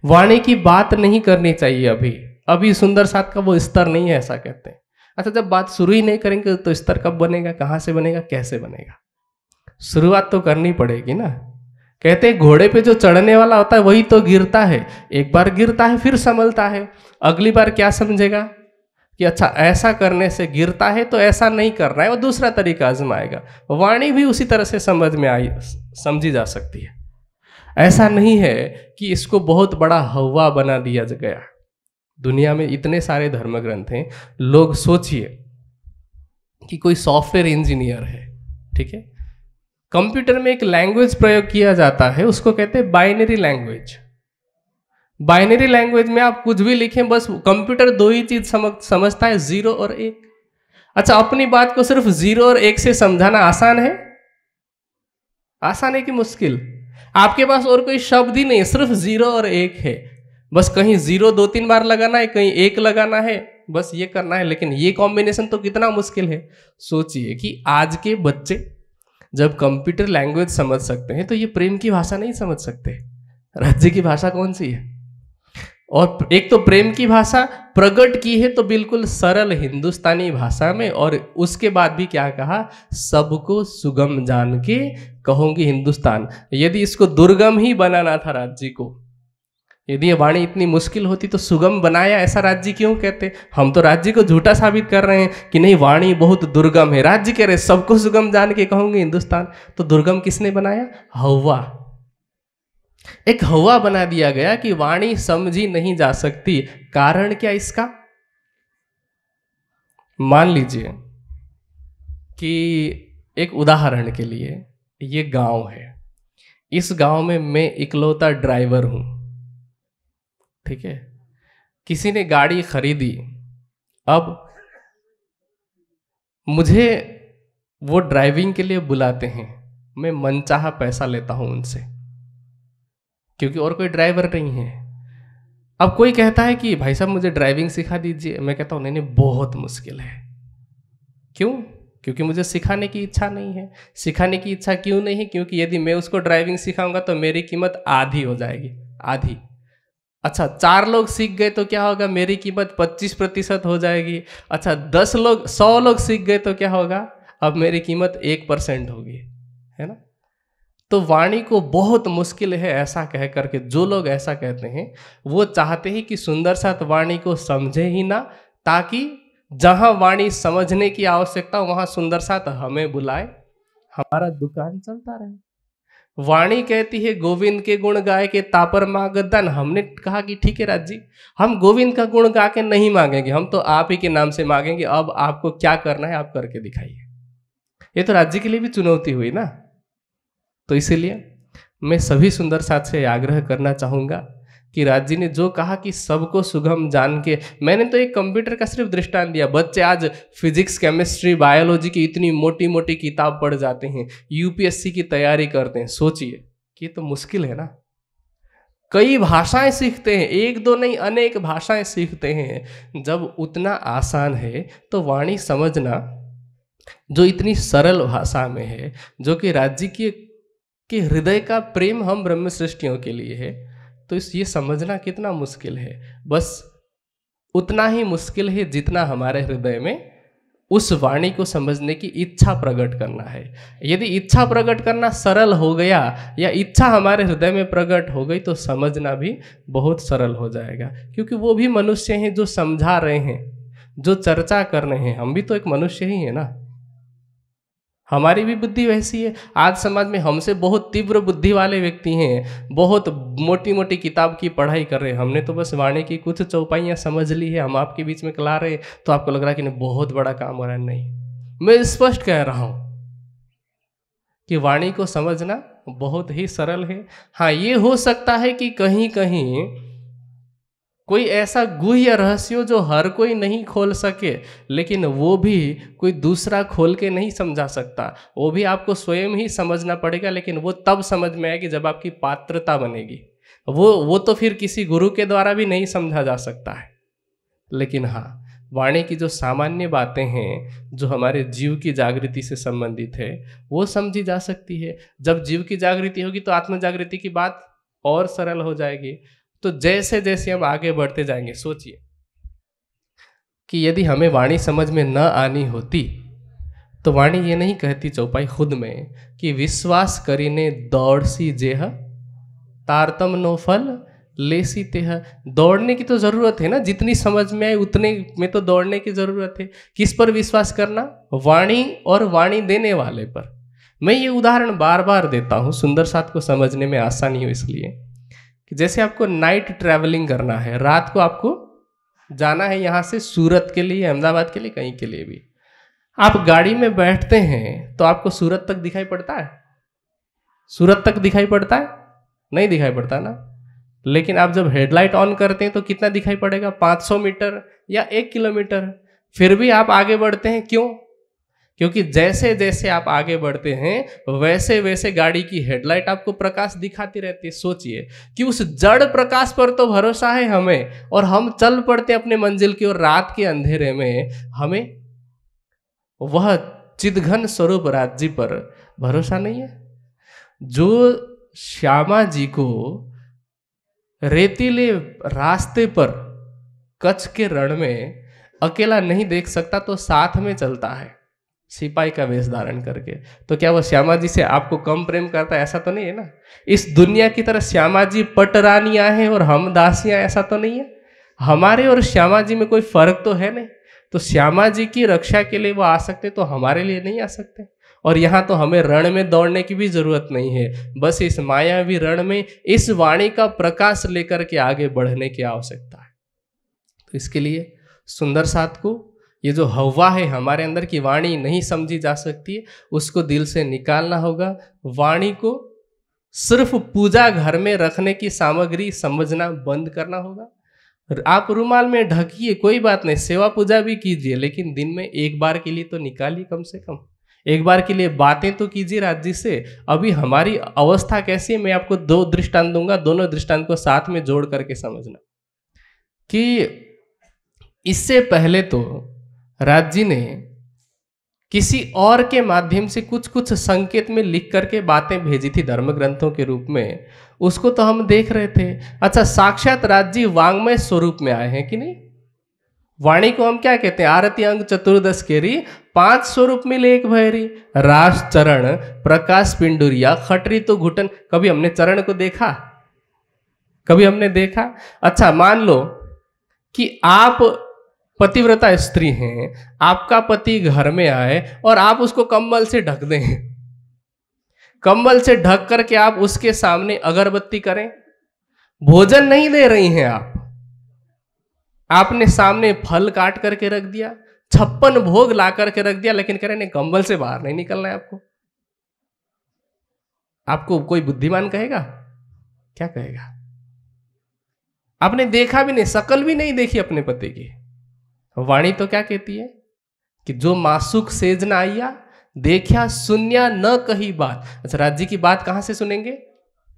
वाणी की बात नहीं करनी चाहिए अभी अभी सुंदर साथ का वो स्तर नहीं है ऐसा कहते हैं अच्छा जब बात शुरू ही नहीं करेंगे तो स्तर कब बनेगा कहाँ से बनेगा कैसे बनेगा शुरुआत तो करनी पड़ेगी ना कहते हैं घोड़े पे जो चढ़ने वाला होता है वही तो गिरता है एक बार गिरता है फिर संभलता है अगली बार क्या समझेगा कि अच्छा ऐसा करने से गिरता है तो ऐसा नहीं करना है वो दूसरा तरीका आजमाएगा वाणी भी उसी तरह से समझ में आई समझी जा सकती है ऐसा नहीं है कि इसको बहुत बड़ा हवा बना दिया गया दुनिया में इतने सारे धर्म ग्रंथ हैं लोग सोचिए कि कोई सॉफ्टवेयर इंजीनियर है ठीक है कंप्यूटर में एक लैंग्वेज प्रयोग किया जाता है उसको कहते हैं बाइनरी लैंग्वेज बाइनरी लैंग्वेज में आप कुछ भी लिखें बस कंप्यूटर दो ही चीज समझ समझता है जीरो और एक अच्छा अपनी बात को सिर्फ जीरो और एक से समझाना आसान है आसान है कि मुश्किल आपके पास और कोई शब्द ही नहीं सिर्फ जीरो और एक है बस कहीं जीरो दो तीन बार लगाना है कहीं एक लगाना है बस ये करना है लेकिन ये कॉम्बिनेशन तो कितना मुश्किल है सोचिए कि आज के बच्चे जब कंप्यूटर लैंग्वेज समझ सकते हैं तो ये प्रेम की भाषा नहीं समझ सकते राज्य की भाषा कौन सी है और एक तो प्रेम की भाषा प्रकट की है तो बिल्कुल सरल हिंदुस्तानी भाषा में और उसके बाद भी क्या कहा सबको सुगम जान के कहूंगी हिंदुस्तान यदि इसको दुर्गम ही बनाना था राज्य को यदि ये वाणी इतनी मुश्किल होती तो सुगम बनाया ऐसा राज्य क्यों कहते हम तो राज्य को झूठा साबित कर रहे हैं कि नहीं वाणी बहुत दुर्गम है राज्य कह रहे सबको सुगम जान के कहूंगी हिंदुस्तान तो दुर्गम किसने बनाया हवा एक हवा बना दिया गया कि वाणी समझी नहीं जा सकती कारण क्या इसका मान लीजिए कि एक उदाहरण के लिए ये गांव है इस गांव में मैं इकलौता ड्राइवर हूं ठीक है किसी ने गाड़ी खरीदी अब मुझे वो ड्राइविंग के लिए बुलाते हैं मैं मनचाहा पैसा लेता हूं उनसे क्योंकि और कोई ड्राइवर नहीं है अब कोई कहता है कि भाई साहब मुझे ड्राइविंग सिखा दीजिए मैं कहता हूं नहीं नहीं बहुत मुश्किल है क्यों क्योंकि मुझे सिखाने की इच्छा नहीं है सिखाने की इच्छा क्यों नहीं है क्योंकि यदि मैं उसको ड्राइविंग सिखाऊंगा तो मेरी कीमत आधी हो जाएगी आधी अच्छा चार लोग सीख गए तो क्या होगा मेरी कीमत पच्चीस प्रतिशत हो जाएगी अच्छा दस लोग सौ लोग सीख गए तो क्या होगा अब मेरी कीमत एक परसेंट होगी है ना तो वाणी को बहुत मुश्किल है ऐसा कह करके जो लोग ऐसा कहते हैं वो चाहते हैं कि सुंदर साथ वाणी को समझे ही ना ताकि जहाँ वाणी समझने की आवश्यकता वहां सुंदर साथ तो हमें बुलाए हमारा दुकान चलता रहे वाणी कहती है गोविंद के गुण गाय के तापर मांग मांगदान हमने कहा कि ठीक है राज जी हम गोविंद का गुण गा के नहीं मांगेंगे हम तो आप ही के नाम से मांगेंगे अब आपको क्या करना है आप करके दिखाइए ये तो राज्य के लिए भी चुनौती हुई ना तो इसीलिए मैं सभी सुंदर साथ से आग्रह करना चाहूंगा कि जी ने जो कहा कि सबको सुगम जान के मैंने तो एक कंप्यूटर का सिर्फ दृष्टांत दिया बच्चे आज फिजिक्स केमिस्ट्री बायोलॉजी की इतनी मोटी मोटी किताब पढ़ जाते हैं यूपीएससी की तैयारी करते हैं सोचिए कि तो मुश्किल है ना कई भाषाएं सीखते हैं एक दो नहीं अनेक भाषाएं सीखते हैं जब उतना आसान है तो वाणी समझना जो इतनी सरल भाषा में है जो कि राज्य के हृदय का प्रेम हम ब्रह्म सृष्टियों के लिए है तो इस ये समझना कितना मुश्किल है बस उतना ही मुश्किल है जितना हमारे हृदय में उस वाणी को समझने की इच्छा प्रकट करना है यदि इच्छा प्रकट करना सरल हो गया या इच्छा हमारे हृदय में प्रकट हो गई तो समझना भी बहुत सरल हो जाएगा क्योंकि वो भी मनुष्य हैं जो समझा रहे हैं जो चर्चा कर रहे हैं हम भी तो एक मनुष्य ही है ना हमारी भी बुद्धि वैसी है आज समाज में हमसे बहुत तीव्र बुद्धि वाले व्यक्ति हैं बहुत मोटी मोटी किताब की पढ़ाई कर रहे हैं हमने तो बस वाणी की कुछ चौपाइयाँ समझ ली है हम आपके बीच में कला रहे तो आपको लग रहा है कि नहीं बहुत बड़ा काम हो रहा है नहीं मैं स्पष्ट कह रहा हूँ कि वाणी को समझना बहुत ही सरल है हाँ ये हो सकता है कि कहीं कहीं कोई ऐसा गुह्य रहस्य जो हर कोई नहीं खोल सके लेकिन वो भी कोई दूसरा खोल के नहीं समझा सकता वो भी आपको स्वयं ही समझना पड़ेगा लेकिन वो तब समझ में आएगी जब आपकी पात्रता बनेगी वो वो तो फिर किसी गुरु के द्वारा भी नहीं समझा जा सकता है लेकिन हाँ वाणी की जो सामान्य बातें हैं जो हमारे जीव की जागृति से संबंधित है वो समझी जा सकती है जब जीव की जागृति होगी तो आत्म जागृति की बात और सरल हो जाएगी तो जैसे जैसे हम आगे बढ़ते जाएंगे सोचिए कि यदि हमें वाणी समझ में न आनी होती तो वाणी ये नहीं कहती चौपाई खुद में कि विश्वास करीने सी जेह तारतम नो फल सी तेह दौड़ने की तो ज़रूरत है ना जितनी समझ में आए उतने में तो दौड़ने की ज़रूरत है किस पर विश्वास करना वाणी और वाणी देने वाले पर मैं ये उदाहरण बार बार देता हूँ सुंदर साथ को समझने में आसानी हो इसलिए जैसे आपको नाइट ट्रैवलिंग करना है रात को आपको जाना है यहाँ से सूरत के लिए अहमदाबाद के लिए कहीं के लिए भी आप गाड़ी में बैठते हैं तो आपको सूरत तक दिखाई पड़ता है सूरत तक दिखाई पड़ता है नहीं दिखाई पड़ता ना लेकिन आप जब हेडलाइट ऑन करते हैं तो कितना दिखाई पड़ेगा 500 मीटर या एक किलोमीटर फिर भी आप आगे बढ़ते हैं क्यों क्योंकि जैसे जैसे आप आगे बढ़ते हैं वैसे वैसे गाड़ी की हेडलाइट आपको प्रकाश दिखाती रहती है सोचिए कि उस जड़ प्रकाश पर तो भरोसा है हमें और हम चल पड़ते अपने मंजिल की ओर रात के अंधेरे में हमें वह चिदघन स्वरूप राज्य पर भरोसा नहीं है जो श्यामा जी को रेतीले रास्ते पर कच्छ के रण में अकेला नहीं देख सकता तो साथ में चलता है सिपाही का वेश धारण करके तो क्या वो श्यामा जी से आपको कम प्रेम करता है ऐसा तो नहीं है ना इस दुनिया की तरह श्यामा जी पटरानियाँ हैं और हम दासियाँ ऐसा तो नहीं है हमारे और श्यामा जी में कोई फर्क तो है नहीं तो श्यामा जी की रक्षा के लिए वो आ सकते तो हमारे लिए नहीं आ सकते और यहाँ तो हमें रण में दौड़ने की भी जरूरत नहीं है बस इस मायावी रण में इस वाणी का प्रकाश लेकर के आगे बढ़ने की आवश्यकता है तो इसके लिए सुंदर साथ को ये जो हवा है हमारे अंदर की वाणी नहीं समझी जा सकती है उसको दिल से निकालना होगा वाणी को सिर्फ पूजा घर में रखने की सामग्री समझना बंद करना होगा आप रुमाल में ढकिए कोई बात नहीं सेवा पूजा भी कीजिए लेकिन दिन में एक बार के लिए तो निकालिए कम से कम एक बार के लिए बातें तो कीजिए राज जी से अभी हमारी अवस्था कैसी है मैं आपको दो दृष्टांत दूंगा दोनों दृष्टांत को साथ में जोड़ करके समझना कि इससे पहले तो जी ने किसी और के माध्यम से कुछ कुछ संकेत में लिख करके बातें भेजी थी धर्म ग्रंथों के रूप में उसको तो हम देख रहे थे अच्छा साक्षात जी वांग्मय स्वरूप में आए हैं कि नहीं वाणी को हम क्या कहते हैं आरती अंग चतुर्दश केरी पांच स्वरूप मिले एक भैरी रास चरण प्रकाश पिंडुरिया खटरी तो घुटन कभी हमने चरण को देखा कभी हमने देखा अच्छा मान लो कि आप पतिव्रता स्त्री हैं आपका पति घर में आए और आप उसको कम्बल से ढक दें कंबल से ढक करके आप उसके सामने अगरबत्ती करें भोजन नहीं दे रही हैं आप आपने सामने फल काट करके रख दिया छप्पन भोग ला करके रख दिया लेकिन कह रहे नहीं कंबल से बाहर नहीं निकलना है आपको आपको कोई बुद्धिमान कहेगा क्या कहेगा आपने देखा भी नहीं सकल भी नहीं देखी अपने पति की वाणी तो क्या कहती है कि जो मासुक सेज न आइया देखा सुनिया न कही बात अच्छा राज्य की बात कहाँ से सुनेंगे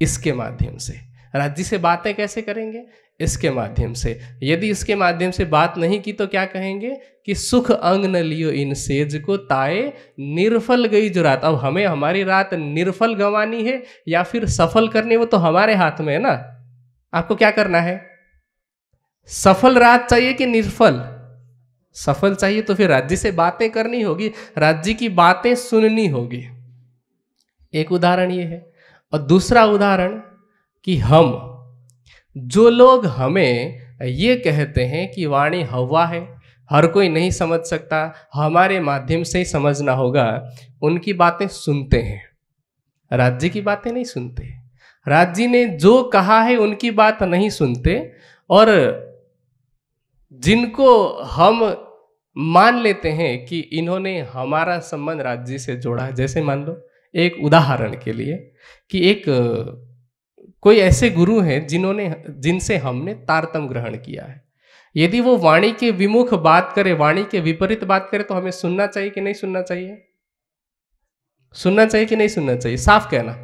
इसके माध्यम से राज्य से बातें कैसे करेंगे इसके माध्यम से यदि इसके माध्यम से बात नहीं की तो क्या कहेंगे कि सुख अंग न लियो इन सेज को ताए निर्फल गई जो रात अब हमें हमारी रात निर्फल गंवानी है या फिर सफल करनी वो तो हमारे हाथ में है ना आपको क्या करना है सफल रात चाहिए कि निर्फल सफल चाहिए तो फिर राज्य से बातें करनी होगी राज्य की बातें सुननी होगी एक उदाहरण ये है और दूसरा उदाहरण कि हम जो लोग हमें ये कहते हैं कि वाणी हवा है हर कोई नहीं समझ सकता हमारे माध्यम से ही समझना होगा उनकी बातें सुनते हैं राज्य की बातें नहीं सुनते राज्य ने जो कहा है उनकी बात नहीं सुनते और जिनको हम मान लेते हैं कि इन्होंने हमारा संबंध राज्य से जोड़ा है जैसे मान लो एक उदाहरण के लिए कि एक कोई ऐसे गुरु हैं जिन्होंने जिनसे हमने तारतम ग्रहण किया है यदि वो वाणी के विमुख बात करे वाणी के विपरीत बात करे तो हमें सुनना चाहिए कि नहीं सुनना चाहिए सुनना चाहिए कि नहीं सुनना चाहिए साफ कहना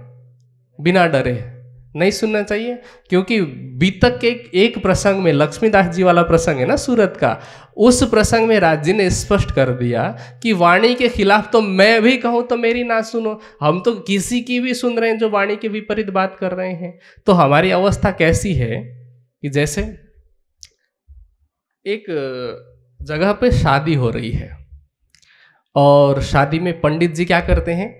बिना डरे है नहीं सुनना चाहिए क्योंकि बीतक के एक प्रसंग में लक्ष्मीदास जी वाला प्रसंग है ना सूरत का उस प्रसंग में राज्य ने स्पष्ट कर दिया कि वाणी के खिलाफ तो मैं भी कहूँ तो मेरी ना सुनो हम तो किसी की भी सुन रहे हैं जो वाणी के विपरीत बात कर रहे हैं तो हमारी अवस्था कैसी है कि जैसे एक जगह पे शादी हो रही है और शादी में पंडित जी क्या करते हैं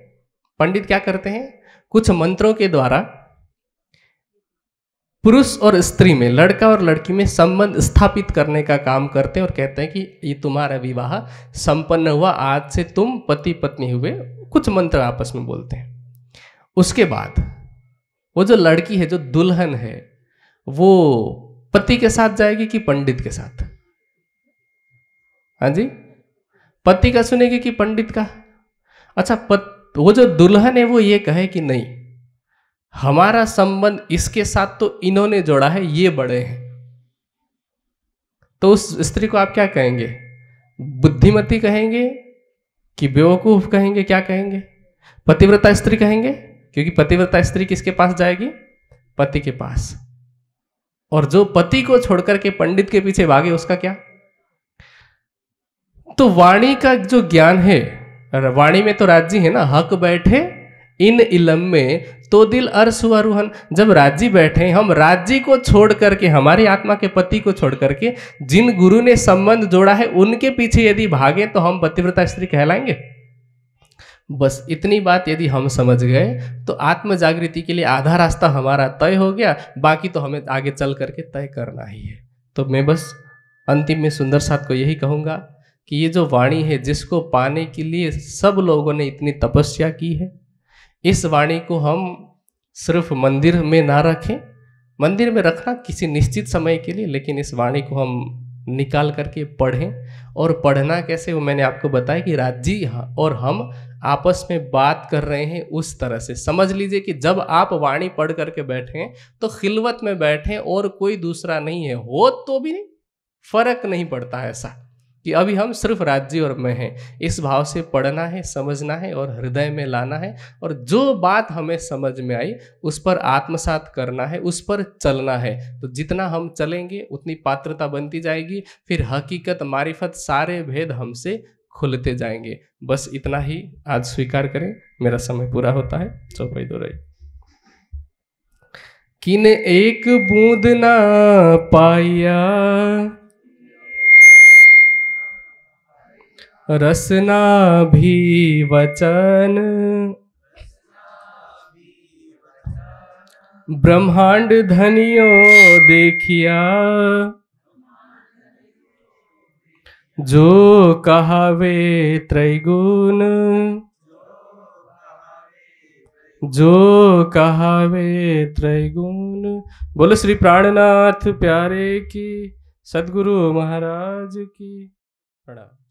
पंडित क्या करते हैं कुछ मंत्रों के द्वारा पुरुष और स्त्री में लड़का और लड़की में संबंध स्थापित करने का काम करते हैं और कहते हैं कि ये तुम्हारा विवाह संपन्न हुआ आज से तुम पति पत्नी हुए कुछ मंत्र आपस में बोलते हैं उसके बाद वो जो लड़की है जो दुल्हन है वो पति के साथ जाएगी कि पंडित के साथ हाँ जी पति का सुनेगी कि पंडित का अच्छा पत, वो जो दुल्हन है वो ये कहे कि नहीं हमारा संबंध इसके साथ तो इन्होंने जोड़ा है ये बड़े हैं तो उस स्त्री को आप क्या कहेंगे बुद्धिमती कहेंगे कि बेवकूफ कहेंगे क्या कहेंगे पतिव्रता स्त्री कहेंगे क्योंकि पतिव्रता स्त्री किसके पास जाएगी पति के पास और जो पति को छोड़कर के पंडित के पीछे भागे उसका क्या तो वाणी का जो ज्ञान है वाणी में तो राज्य है ना हक बैठे इन इलम में तो दिल अर्श हुआ रूहन जब राज्य बैठे हम राज्य को छोड़ करके हमारी आत्मा के पति को छोड़ करके जिन गुरु ने संबंध जोड़ा है उनके पीछे यदि भागे तो हम पतिव्रता स्त्री कहलाएंगे बस इतनी बात यदि हम समझ गए तो आत्म जागृति के लिए आधा रास्ता हमारा तय हो गया बाकी तो हमें आगे चल करके तय करना ही है तो मैं बस अंतिम में सुंदर साथ को यही कहूँगा कि ये जो वाणी है जिसको पाने के लिए सब लोगों ने इतनी तपस्या की है इस वाणी को हम सिर्फ मंदिर में ना रखें मंदिर में रखना किसी निश्चित समय के लिए लेकिन इस वाणी को हम निकाल करके पढ़ें और पढ़ना कैसे वो मैंने आपको बताया कि राज्य हाँ, और हम आपस में बात कर रहे हैं उस तरह से समझ लीजिए कि जब आप वाणी पढ़ करके बैठें तो खिलवत में बैठें और कोई दूसरा नहीं है हो तो भी नहीं फर्क नहीं पड़ता ऐसा कि अभी हम सिर्फ राज्य और मैं हैं इस भाव से पढ़ना है समझना है और हृदय में लाना है और जो बात हमें समझ में आई उस पर आत्मसात करना है उस पर चलना है तो जितना हम चलेंगे उतनी पात्रता बनती जाएगी फिर हकीकत मारिफत सारे भेद हमसे खुलते जाएंगे बस इतना ही आज स्वीकार करें मेरा समय पूरा होता है चौपाई दो रही किन एक बूंद ना पाया रसना भी वचन ब्रह्मांड धनियो देखिया जो कहावे त्रैगुण जो कहावे त्रैगुण बोलो श्री प्राणनाथ प्यारे की सदगुरु महाराज की प्रणाम